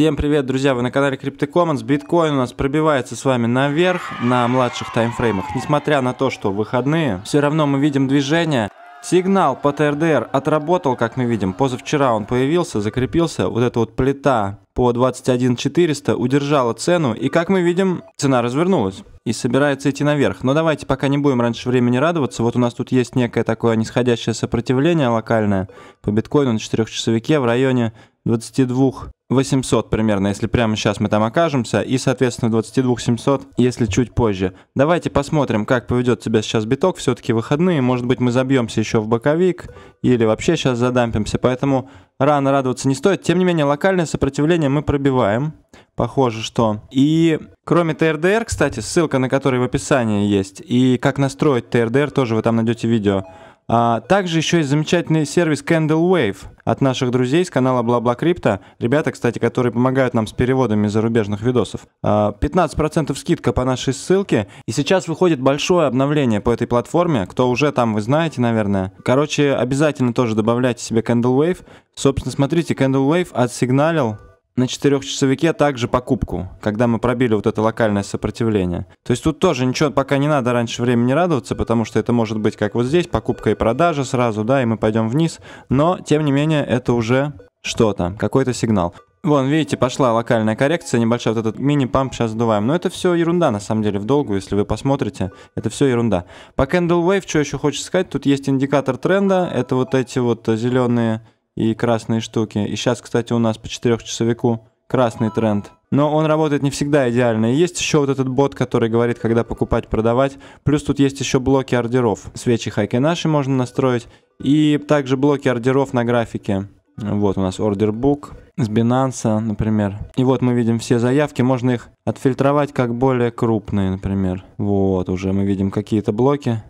Всем привет, друзья! Вы на канале CryptoCommons. Биткоин у нас пробивается с вами наверх на младших таймфреймах. Несмотря на то, что выходные, все равно мы видим движение. Сигнал по ТРДР отработал, как мы видим. Позавчера он появился, закрепился. Вот эта вот плита по 21.400 удержала цену. И как мы видим, цена развернулась и собирается идти наверх. Но давайте пока не будем раньше времени радоваться. Вот у нас тут есть некое такое нисходящее сопротивление локальное по биткоину на 4-часовике в районе 22 800 примерно, если прямо сейчас мы там окажемся, и, соответственно, 22 700, если чуть позже. Давайте посмотрим, как поведет себя сейчас биток, все-таки выходные, может быть, мы забьемся еще в боковик, или вообще сейчас задампимся, поэтому рано радоваться не стоит. Тем не менее, локальное сопротивление мы пробиваем, похоже, что. И кроме ТРДР, кстати, ссылка на который в описании есть, и как настроить ТРДР, тоже вы там найдете видео. А, также еще есть замечательный сервис Candle Wave от наших друзей с канала Бла-Бла Крипто. Ребята, кстати, которые помогают нам с переводами зарубежных видосов. 15% а, скидка по нашей ссылке. И сейчас выходит большое обновление по этой платформе. Кто уже там, вы знаете, наверное. Короче, обязательно тоже добавляйте себе Candle Wave. Собственно, смотрите, Candle Wave отсигналил на четырехчасовике также покупку, когда мы пробили вот это локальное сопротивление. То есть тут тоже ничего пока не надо раньше времени радоваться, потому что это может быть как вот здесь, покупка и продажа сразу, да, и мы пойдем вниз. Но, тем не менее, это уже что-то, какой-то сигнал. Вон, видите, пошла локальная коррекция, небольшая вот этот мини-памп сейчас сдуваем. Но это все ерунда, на самом деле, в долгу, если вы посмотрите, это все ерунда. По Candle Wave, что еще хочется сказать, тут есть индикатор тренда, это вот эти вот зеленые и красные штуки. И сейчас, кстати, у нас по четырехчасовику красный тренд. Но он работает не всегда идеально. И есть еще вот этот бот, который говорит, когда покупать, продавать. Плюс тут есть еще блоки ордеров. Свечи хайки наши можно настроить. И также блоки ордеров на графике. Вот у нас ордербук с Binance, например. И вот мы видим все заявки, можно их отфильтровать как более крупные, например. Вот уже мы видим какие-то блоки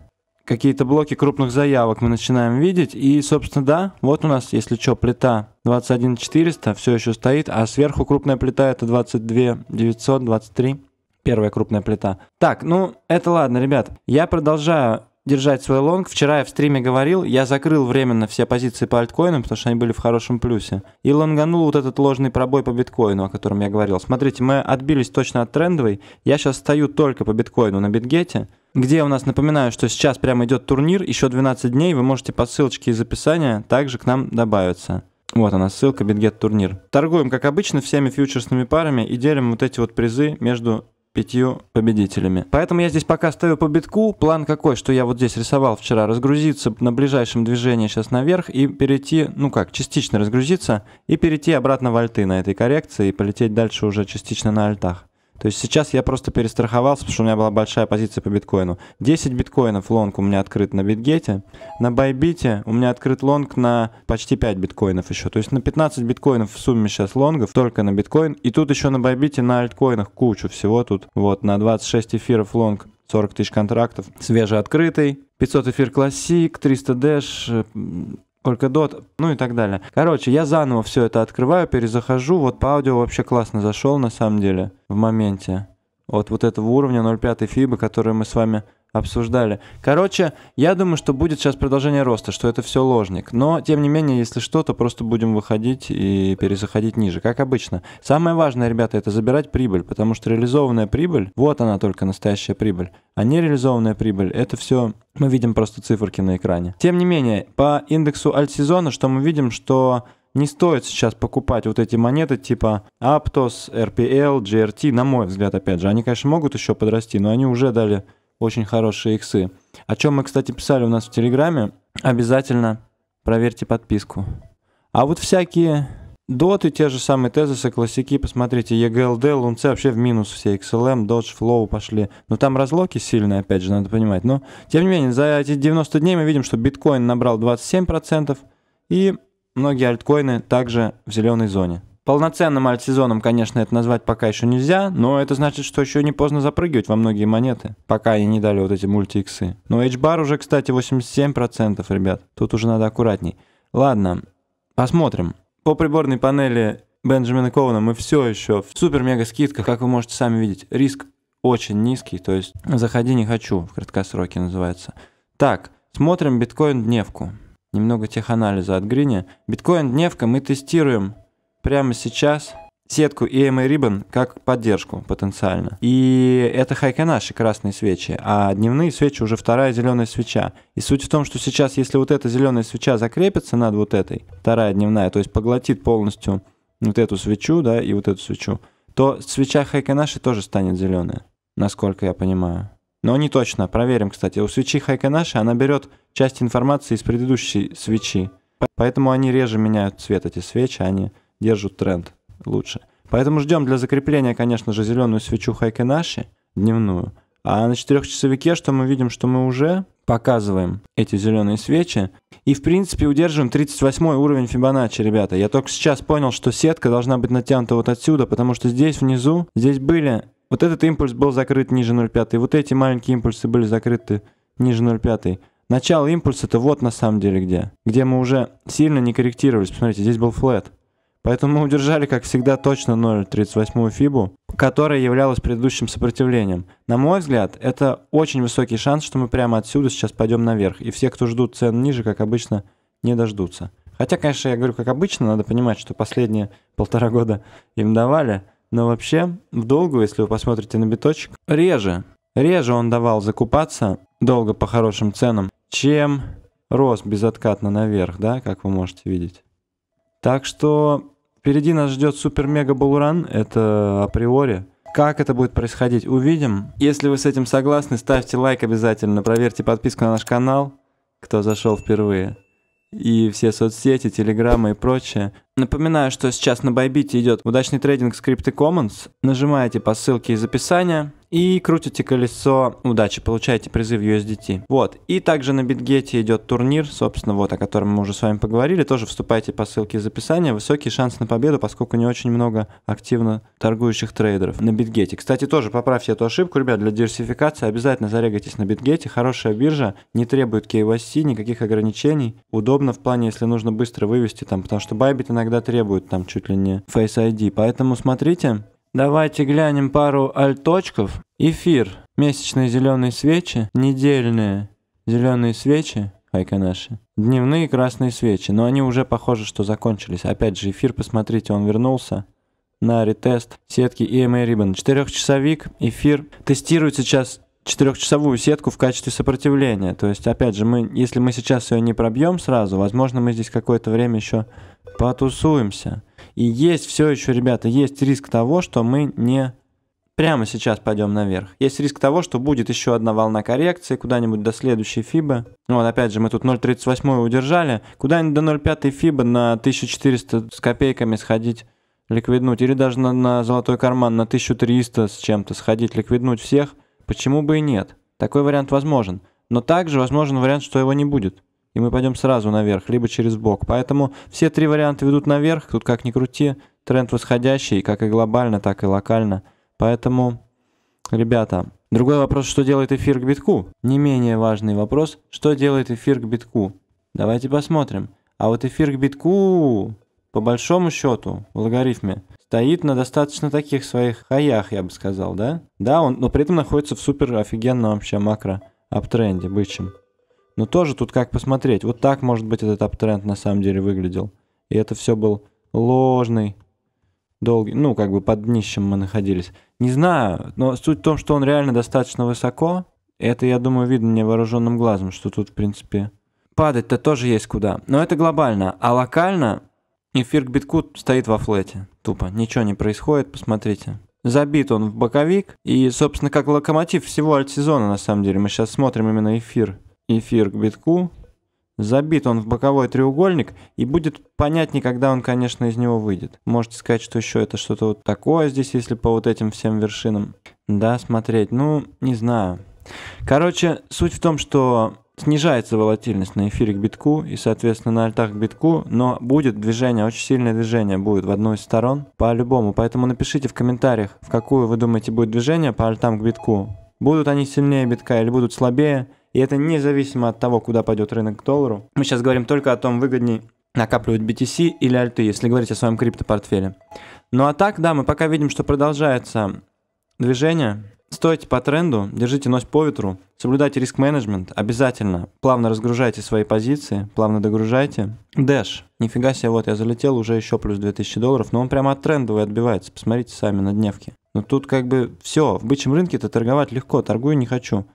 какие-то блоки крупных заявок мы начинаем видеть. И, собственно, да, вот у нас, если что, плита 21400 все еще стоит, а сверху крупная плита это 22900, 23. Первая крупная плита. Так, ну это ладно, ребят. Я продолжаю держать свой лонг. Вчера я в стриме говорил, я закрыл временно все позиции по альткоинам, потому что они были в хорошем плюсе. И лонганул вот этот ложный пробой по биткоину, о котором я говорил. Смотрите, мы отбились точно от трендовой. Я сейчас стою только по биткоину на битгете где у нас, напоминаю, что сейчас прямо идет турнир, еще 12 дней, вы можете по ссылочке из описания также к нам добавиться. Вот она, ссылка, BitGet турнир. Торгуем, как обычно, всеми фьючерсными парами и делим вот эти вот призы между пятью победителями. Поэтому я здесь пока ставлю по битку. План какой, что я вот здесь рисовал вчера, разгрузиться на ближайшем движении сейчас наверх и перейти, ну как, частично разгрузиться и перейти обратно в альты на этой коррекции и полететь дальше уже частично на альтах. То есть сейчас я просто перестраховался, потому что у меня была большая позиция по биткоину. 10 биткоинов лонг у меня открыт на битгете. На байбите у меня открыт лонг на почти 5 биткоинов еще. То есть на 15 биткоинов в сумме сейчас лонгов только на биткоин. И тут еще на байбите на альткоинах кучу всего тут. Вот на 26 эфиров лонг 40 тысяч контрактов, свежеоткрытый, 500 эфир классик, 300 дэш, только дот, ну и так далее. Короче, я заново все это открываю, перезахожу. Вот по аудио вообще классно зашел, на самом деле, в моменте. Вот, вот этого уровня 0,5 фибы, который мы с вами обсуждали. Короче, я думаю, что будет сейчас продолжение роста, что это все ложник. Но, тем не менее, если что, то просто будем выходить и перезаходить ниже, как обычно. Самое важное, ребята, это забирать прибыль, потому что реализованная прибыль, вот она только настоящая прибыль, а нереализованная прибыль, это все мы видим просто циферки на экране. Тем не менее, по индексу альтсезона, что мы видим, что не стоит сейчас покупать вот эти монеты типа Aptos, RPL, GRT, на мой взгляд, опять же. Они, конечно, могут еще подрасти, но они уже дали очень хорошие иксы. О чем мы, кстати, писали у нас в Телеграме. Обязательно проверьте подписку. А вот всякие доты, те же самые тезисы, классики, посмотрите, EGLD, Лунце вообще в минус все, XLM, эм, Dodge, Flow пошли. Но там разлоки сильные, опять же, надо понимать. Но, тем не менее, за эти 90 дней мы видим, что биткоин набрал 27%, и многие альткоины также в зеленой зоне. Полноценным альтсезоном, конечно, это назвать пока еще нельзя, но это значит, что еще не поздно запрыгивать во многие монеты, пока они не дали вот эти мультиксы. Но H-бар уже, кстати, 87%, ребят. Тут уже надо аккуратней. Ладно, посмотрим. По приборной панели Бенджамина Кована мы все еще в супер-мега скидках, как вы можете сами видеть. Риск очень низкий, то есть заходи не хочу в краткосроке называется. Так, смотрим биткоин дневку. Немного теханализа от Гриня. Биткоин дневка мы тестируем прямо сейчас сетку EMA Ribbon как поддержку потенциально. И это хайканаши, красные свечи, а дневные свечи уже вторая зеленая свеча. И суть в том, что сейчас, если вот эта зеленая свеча закрепится над вот этой, вторая дневная, то есть поглотит полностью вот эту свечу, да, и вот эту свечу, то свеча хайканаши тоже станет зеленая, насколько я понимаю. Но не точно, проверим, кстати. У свечи хайканаши она берет часть информации из предыдущей свечи. Поэтому они реже меняют цвет, эти свечи, они держат тренд лучше. Поэтому ждем для закрепления, конечно же, зеленую свечу наши дневную. А на четырехчасовике, что мы видим, что мы уже показываем эти зеленые свечи. И, в принципе, удерживаем 38 уровень Фибоначчи, ребята. Я только сейчас понял, что сетка должна быть натянута вот отсюда, потому что здесь внизу, здесь были... Вот этот импульс был закрыт ниже 0,5. Вот эти маленькие импульсы были закрыты ниже 0,5. Начало импульса это вот на самом деле где. Где мы уже сильно не корректировались. Посмотрите, здесь был флет. Поэтому мы удержали, как всегда, точно 0,38 фибу, которая являлась предыдущим сопротивлением. На мой взгляд, это очень высокий шанс, что мы прямо отсюда сейчас пойдем наверх. И все, кто ждут цен ниже, как обычно, не дождутся. Хотя, конечно, я говорю, как обычно, надо понимать, что последние полтора года им давали. Но вообще, в долгу, если вы посмотрите на биточек, реже. Реже он давал закупаться долго по хорошим ценам, чем рос безоткатно наверх, да, как вы можете видеть. Так что впереди нас ждет супер-мега-балуран, это априори. Как это будет происходить, увидим. Если вы с этим согласны, ставьте лайк обязательно, проверьте подписку на наш канал, кто зашел впервые. И все соцсети, телеграммы и прочее. Напоминаю, что сейчас на Байбите идет удачный трейдинг с Crypto Commons. Нажимаете по ссылке из описания и крутите колесо удачи, получаете призы в USDT. Вот, и также на битгете идет турнир, собственно, вот, о котором мы уже с вами поговорили, тоже вступайте по ссылке из описания, высокий шанс на победу, поскольку не очень много активно торгующих трейдеров на битгете. Кстати, тоже поправьте эту ошибку, ребят, для диверсификации обязательно зарегайтесь на битгете, хорошая биржа, не требует KYC, никаких ограничений, удобно в плане, если нужно быстро вывести там, потому что Bybit иногда требует там чуть ли не Face ID, поэтому смотрите, Давайте глянем пару альточков. Эфир, месячные зеленые свечи, недельные зеленые свечи, хайка наши, дневные красные свечи. Но они уже похоже, что закончились. Опять же, эфир, посмотрите, он вернулся на ретест сетки EMA Ribbon. Четырехчасовик, эфир. Тестирует сейчас четырехчасовую сетку в качестве сопротивления. То есть, опять же, мы, если мы сейчас ее не пробьем сразу, возможно, мы здесь какое-то время еще потусуемся. И есть все еще, ребята, есть риск того, что мы не прямо сейчас пойдем наверх. Есть риск того, что будет еще одна волна коррекции куда-нибудь до следующей фибы. Вот опять же, мы тут 0.38 удержали. Куда-нибудь до 0.5 фибы на 1400 с копейками сходить ликвиднуть. Или даже на, на золотой карман на 1300 с чем-то сходить ликвиднуть всех. Почему бы и нет? Такой вариант возможен. Но также возможен вариант, что его не будет и мы пойдем сразу наверх, либо через бок. Поэтому все три варианта ведут наверх, тут как ни крути, тренд восходящий, как и глобально, так и локально. Поэтому, ребята, другой вопрос, что делает эфир к битку? Не менее важный вопрос, что делает эфир к битку? Давайте посмотрим. А вот эфир к битку, по большому счету, в логарифме, стоит на достаточно таких своих хаях, я бы сказал, да? Да, он, но при этом находится в супер офигенном вообще макро аптренде бычьем. Но тоже тут как посмотреть. Вот так, может быть, этот аптренд на самом деле выглядел. И это все был ложный, долгий, ну, как бы под днищем мы находились. Не знаю, но суть в том, что он реально достаточно высоко. Это, я думаю, видно невооруженным глазом, что тут, в принципе, падать-то тоже есть куда. Но это глобально. А локально эфир к битку стоит во флете. Тупо. Ничего не происходит, посмотрите. Забит он в боковик. И, собственно, как локомотив всего альтсезона, на самом деле. Мы сейчас смотрим именно эфир эфир к битку. Забит он в боковой треугольник, и будет понятнее, когда он, конечно, из него выйдет. Можете сказать, что еще это что-то вот такое здесь, если по вот этим всем вершинам. Да, смотреть, ну, не знаю. Короче, суть в том, что снижается волатильность на эфире к битку и, соответственно, на альтах к битку, но будет движение, очень сильное движение будет в одну из сторон по-любому. Поэтому напишите в комментариях, в какую вы думаете будет движение по альтам к битку. Будут они сильнее битка или будут слабее – и это независимо от того, куда пойдет рынок к доллару. Мы сейчас говорим только о том, выгодней накапливать BTC или альты, если говорить о своем криптопортфеле. Ну а так, да, мы пока видим, что продолжается движение. Стойте по тренду, держите нос по ветру, соблюдайте риск-менеджмент, обязательно плавно разгружайте свои позиции, плавно догружайте. Дэш, нифига себе, вот я залетел, уже еще плюс 2000 долларов, но он прямо от трендовой отбивается, посмотрите сами на дневке. Но ну тут как бы все, в бычьем рынке это торговать легко, торгую не хочу.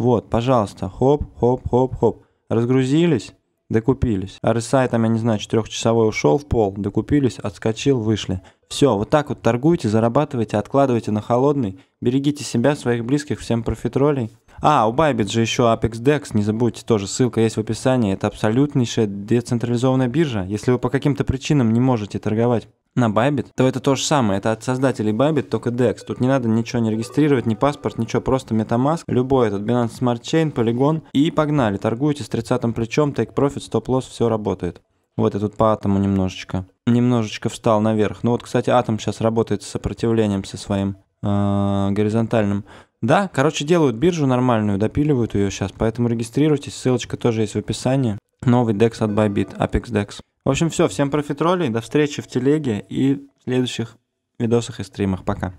Вот, пожалуйста, хоп, хоп, хоп, хоп. Разгрузились, докупились. RSI там, я не знаю, четырехчасовой ушел в пол, докупились, отскочил, вышли. Все, вот так вот торгуйте, зарабатывайте, откладывайте на холодный, берегите себя, своих близких, всем профитролей. А, у Bybit же еще Apex Dex, не забудьте тоже, ссылка есть в описании. Это абсолютнейшая децентрализованная биржа. Если вы по каким-то причинам не можете торговать на Bybit, то это то же самое. Это от создателей Bybit, только DEX. Тут не надо ничего не регистрировать, ни паспорт, ничего, просто MetaMask, любой этот Binance Smart Chain, Polygon. И погнали, торгуйте с 30 плечом, take profit, stop loss, все работает. Вот я тут по атому немножечко, немножечко встал наверх. Ну вот, кстати, атом сейчас работает с сопротивлением со своим э, горизонтальным. Да, короче, делают биржу нормальную, допиливают ее сейчас, поэтому регистрируйтесь, ссылочка тоже есть в описании. Новый DEX от Bybit, Apex DEX. В общем, все. Всем профитролей. До встречи в телеге и в следующих видосах и стримах. Пока.